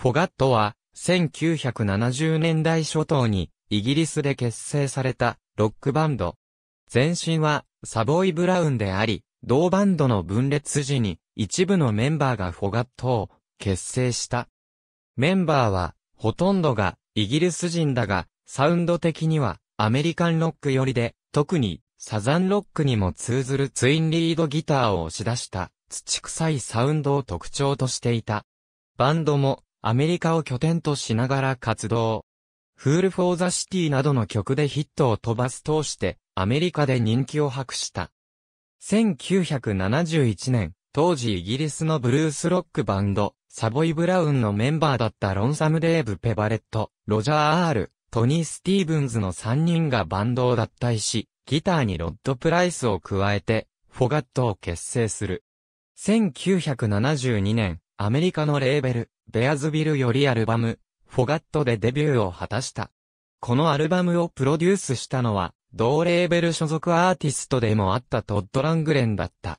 フォガットは、1970年代初頭に、イギリスで結成された、ロックバンド。前身は、サボイ・ブラウンであり、同バンドの分裂時に、一部のメンバーがフォガットを、結成した。メンバーは、ほとんどが、イギリス人だが、サウンド的には、アメリカンロック寄りで、特に、サザンロックにも通ずるツインリードギターを押し出した、土臭いサウンドを特徴としていた。バンドも、アメリカを拠点としながら活動。フール・フォー・ザ・シティなどの曲でヒットを飛ばす通して、アメリカで人気を博した。1971年、当時イギリスのブルースロックバンド、サボイ・ブラウンのメンバーだったロンサム・デーブ・ペバレット、ロジャー・アール、トニー・スティーブンズの3人がバンドを脱退し、ギターにロッド・プライスを加えて、フォガットを結成する。1972年、アメリカのレーベル、ベアズビルよりアルバム、フォガットでデビューを果たした。このアルバムをプロデュースしたのは、同レーベル所属アーティストでもあったトッド・ラングレンだった。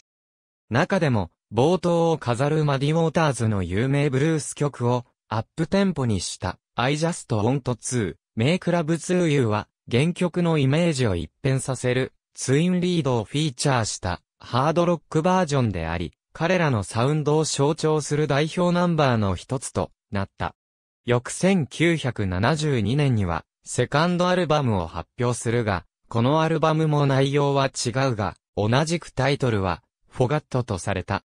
中でも、冒頭を飾るマディ・ウォーターズの有名ブルース曲を、アップテンポにした、I Just Want To, Make Love To You は、原曲のイメージを一変させる、ツインリードをフィーチャーした、ハードロックバージョンであり、彼らのサウンドを象徴する代表ナンバーの一つとなった。翌1972年には、セカンドアルバムを発表するが、このアルバムも内容は違うが、同じくタイトルは、フォガットとされた。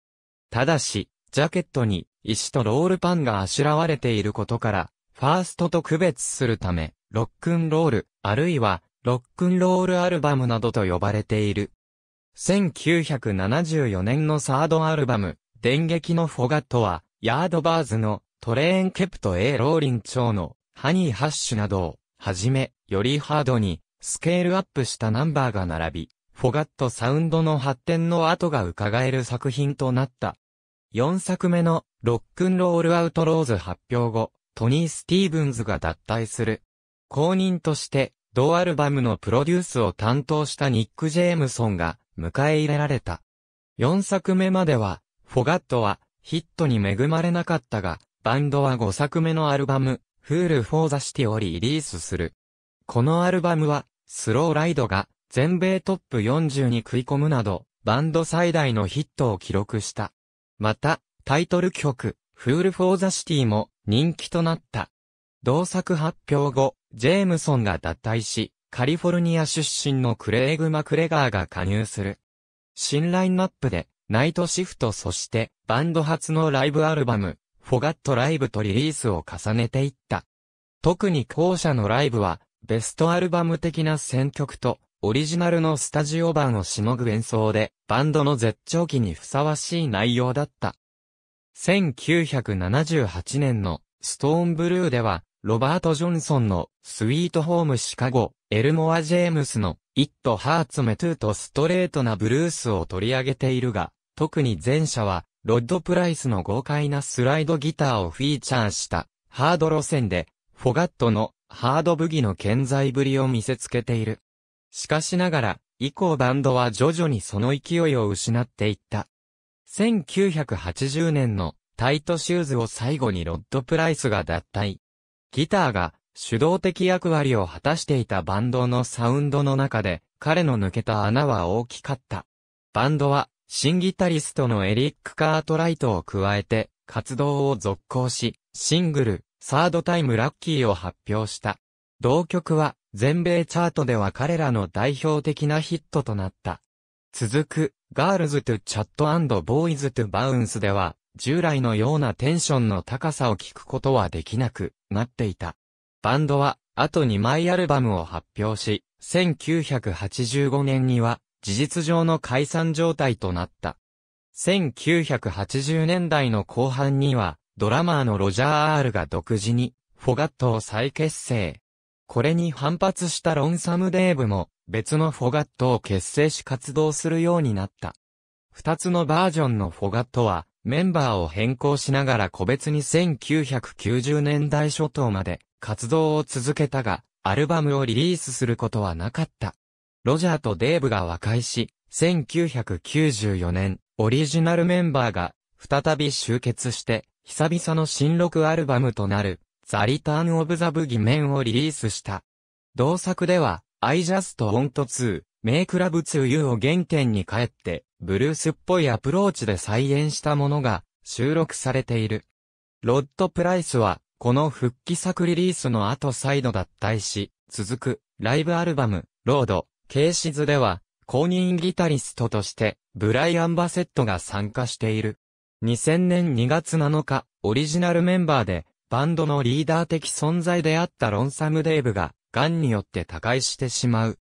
ただし、ジャケットに、石とロールパンがあしらわれていることから、ファーストと区別するため、ロックンロール、あるいは、ロックンロールアルバムなどと呼ばれている。1974年のサードアルバム、電撃のフォガットは、ヤードバーズのトレーンケプト A ローリン長のハニーハッシュなどを、はじめ、よりハードにスケールアップしたナンバーが並び、フォガットサウンドの発展の後が伺える作品となった。4作目のロックンロールアウトローズ発表後、トニー・スティーブンズが脱退する。後任として、同アルバムのプロデュースを担当したニック・ジェームソンが迎え入れられた。4作目までは、フォガットはヒットに恵まれなかったが、バンドは5作目のアルバム、Fool for the City をリリースする。このアルバムは、スローライドが全米トップ40に食い込むなど、バンド最大のヒットを記録した。また、タイトル曲、Fool for the City も人気となった。同作発表後、ジェームソンが脱退し、カリフォルニア出身のクレイグ・マクレガーが加入する。新ラインナップで、ナイトシフトそしてバンド初のライブアルバム、フォガットライブとリリースを重ねていった。特に後者のライブは、ベストアルバム的な選曲と、オリジナルのスタジオ版をしのぐ演奏で、バンドの絶頂期にふさわしい内容だった。1978年のストーンブルーでは、ロバート・ジョンソンの、スイート・ホーム・シカゴ、エルモア・ジェームスの、イット・ハーツ・メトゥーとストレートなブルースを取り上げているが、特に前者は、ロッド・プライスの豪快なスライドギターをフィーチャーした、ハード路線で、フォガットの、ハードブギの健在ぶりを見せつけている。しかしながら、以降バンドは徐々にその勢いを失っていった。1980年のタイトシューズを最後にロッド・プライスが脱退。ギターが主導的役割を果たしていたバンドのサウンドの中で、彼の抜けた穴は大きかった。バンドは、新ギタリストのエリック・カートライトを加えて、活動を続行し、シングル、サードタイムラッキーを発表した。同曲は、全米チャートでは彼らの代表的なヒットとなった。続く、ガールズ・トゥ・チャット・ボーイズ・トゥ・バウンスでは、従来のようなテンションの高さを聞くことはできなくなっていた。バンドは、あと2枚アルバムを発表し、1985年には、事実上の解散状態となった。1980年代の後半には、ドラマーのロジャー・アールが独自に、フォガットを再結成。これに反発したロンサム・デーブも、別のフォガットを結成し活動するようになった。二つのバージョンのフォガットは、メンバーを変更しながら個別に1990年代初頭まで活動を続けたが、アルバムをリリースすることはなかった。ロジャーとデーブが和解し、1994年、オリジナルメンバーが再び集結して、久々の新録アルバムとなる、ザ・リターン・オブ・ザ・ブギ・メンをリリースした。同作では、I Just Want To、メイクラブツー・ You を原点に帰って、ブルースっぽいアプローチで再演したものが収録されている。ロッド・プライスは、この復帰作リリースの後再度脱退し、続くライブアルバム、ロード、ケーシズでは、公認ギタリストとして、ブライアン・バセットが参加している。2000年2月7日、オリジナルメンバーで、バンドのリーダー的存在であったロンサム・デイブが、癌によって他界してしまう。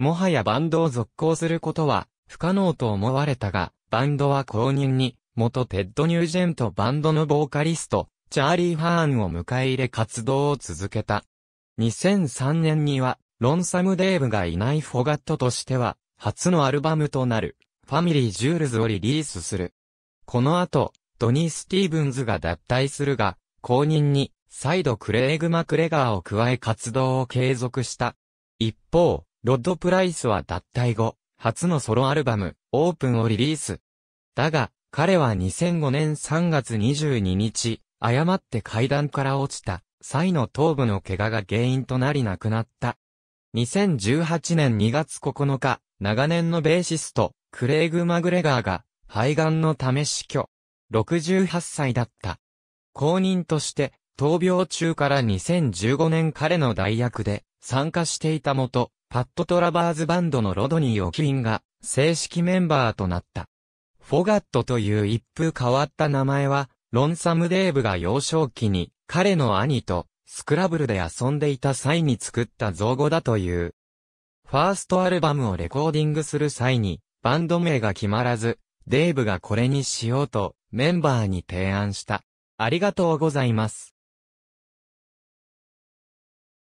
もはやバンドを続行することは不可能と思われたが、バンドは公認に、元テッド・ニュージェントバンドのボーカリスト、チャーリー・ハーンを迎え入れ活動を続けた。2003年には、ロンサム・デーブがいないフォガットとしては、初のアルバムとなる、ファミリー・ジュールズをリリースする。この後、ドニー・スティーブンズが脱退するが、公認に、再度クレイグ・マクレガーを加え活動を継続した。一方、ロッド・プライスは脱退後、初のソロアルバム、オープンをリリース。だが、彼は2005年3月22日、誤って階段から落ちた、際の頭部の怪我が原因となり亡くなった。2018年2月9日、長年のベーシスト、クレイグ・マグレガーが、肺がんのため死去。68歳だった。公認として、闘病中から2015年彼の代役で参加していたもと、パット・トラバーズバンドのロドニー・オキリンが正式メンバーとなった。フォガットという一風変わった名前は、ロンサム・デーブが幼少期に彼の兄とスクラブルで遊んでいた際に作った造語だという。ファーストアルバムをレコーディングする際にバンド名が決まらず、デーブがこれにしようとメンバーに提案した。ありがとうございます。